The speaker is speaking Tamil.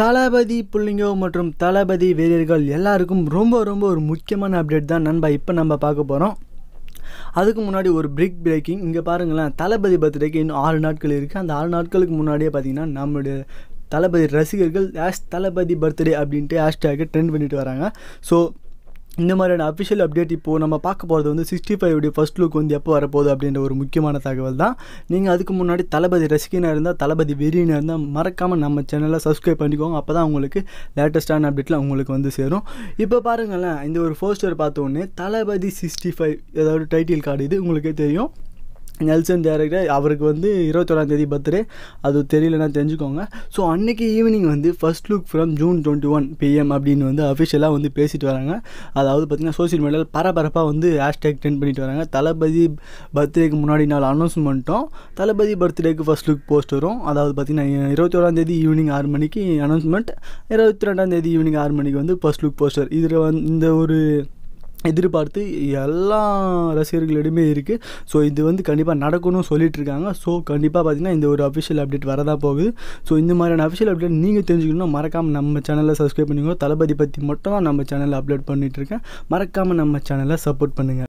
தளபதி புள்ளிங்கோ மற்றும் தளபதி வீரர்கள் எல்லாருக்கும் ரொம்ப ரொம்ப ஒரு முக்கியமான அப்டேட் தான் நண்பா இப்போ நம்ம பார்க்க போகிறோம் அதுக்கு முன்னாடி ஒரு பிரிக் பிரேக்கிங் இங்கே பாருங்களேன் தளபதி பர்த்டேக்கு இன்னும் ஆறு நாட்கள் இருக்குது அந்த ஆறு நாட்களுக்கு முன்னாடியே பார்த்தீங்கன்னா நம்மளுடைய தளபதி ரசிகர்கள் ஹேஷ் தளபதி பர்த்டே அப்படின்ட்டு ஹேஷ்டேக்கை ட்ரெண்ட் பண்ணிட்டு வராங்க ஸோ இந்த மாதிரியான அஃபிஷியல் அப்டேட் இப்போது நம்ம பார்க்க போகிறது வந்து சிக்ஸ்டி ஃபைவுடைய ஃபஸ்ட் லுக் வந்து எப்போ வரப்போகுது அப்படின்ற ஒரு முக்கியமான தகவல் தான் நீங்கள் அதுக்கு முன்னாடி தளபதி ரசிகனாக இருந்தால் தளபதி வெறியினாக இருந்தால் மறக்காமல் நம்ம சேனலை சப்ஸ்கிரைப் பண்ணிக்கோங்க அப்போ தான் உங்களுக்கு லேட்டஸ்டான அப்டேட்லாம் உங்களுக்கு வந்து சேரும் இப்போ பாருங்களேன் இந்த ஒரு பார்த்த உடனே தளபதி சிக்ஸ்டி ஃபைவ் ஏதாவது டைட்டில் கார்டு இது உங்களுக்கே தெரியும் நெல்சன் டேரக்டர் அவருக்கு வந்து இருபத்தோராம் தேதி பர்த்டே அது தெரியலன்னா தெரிஞ்சுக்கோங்க ஸோ அன்றைக்கி ஈவினிங் வந்து first look from June twenty one PM அப்படின்னு வந்து அஃபிஷியலாக வந்து பேசிட்டு வராங்க அதாவது பார்த்திங்கன்னா சோசியல் மீடியாவில் பரபரப்பாக வந்து ஹேஷ்டேக் ட்ரெண்ட் பண்ணிட்டு வராங்க தளபதி பர்த்டேக்கு முன்னாடி நாள் அனௌன்ஸ்மெண்ட்டும் தளபதி பர்த்டேக்கு ஃபஸ்ட் லுக் போஸ்ட் வரும் அதாவது பார்த்திங்கன்னா இருபத்தோராம் தேதி ஈவினிங் ஆறு மணிக்கு அனௌன்ஸ்மெண்ட் இருபத்தி ரெண்டாம் தேதி ஈவினிங் ஆறு மணிக்கு வந்து ஃபஸ்ட் லுக் போஸ்டர் இதில் வந்து இந்த ஒரு எதிர்பார்த்து எல்லா ரசிகர்களிடமே இருக்குது ஸோ இது வந்து கண்டிப்பாக நடக்கணும்னு சொல்லிட்டு இருக்காங்க ஸோ கண்டிப்பாக பார்த்தீங்கன்னா இந்த ஒரு அஃபிஷியல் அப்டேட் வரதான் போகுது ஸோ இந்த மாதிரியான அஃபிஷியல் அப்டேட் நீங்கள் தெரிஞ்சுக்கணும் மறக்காமல் நம்ம சேனலில் சப்ஸ்கிரைப் பண்ணிக்கணும் தளபதி பற்றி மட்டும் தான் நம்ம சேனலில் அப்லோட் பண்ணிகிட்ருக்கேன் மறக்காமல் நம்ம சேனலை சப்போர்ட் பண்ணுங்கள்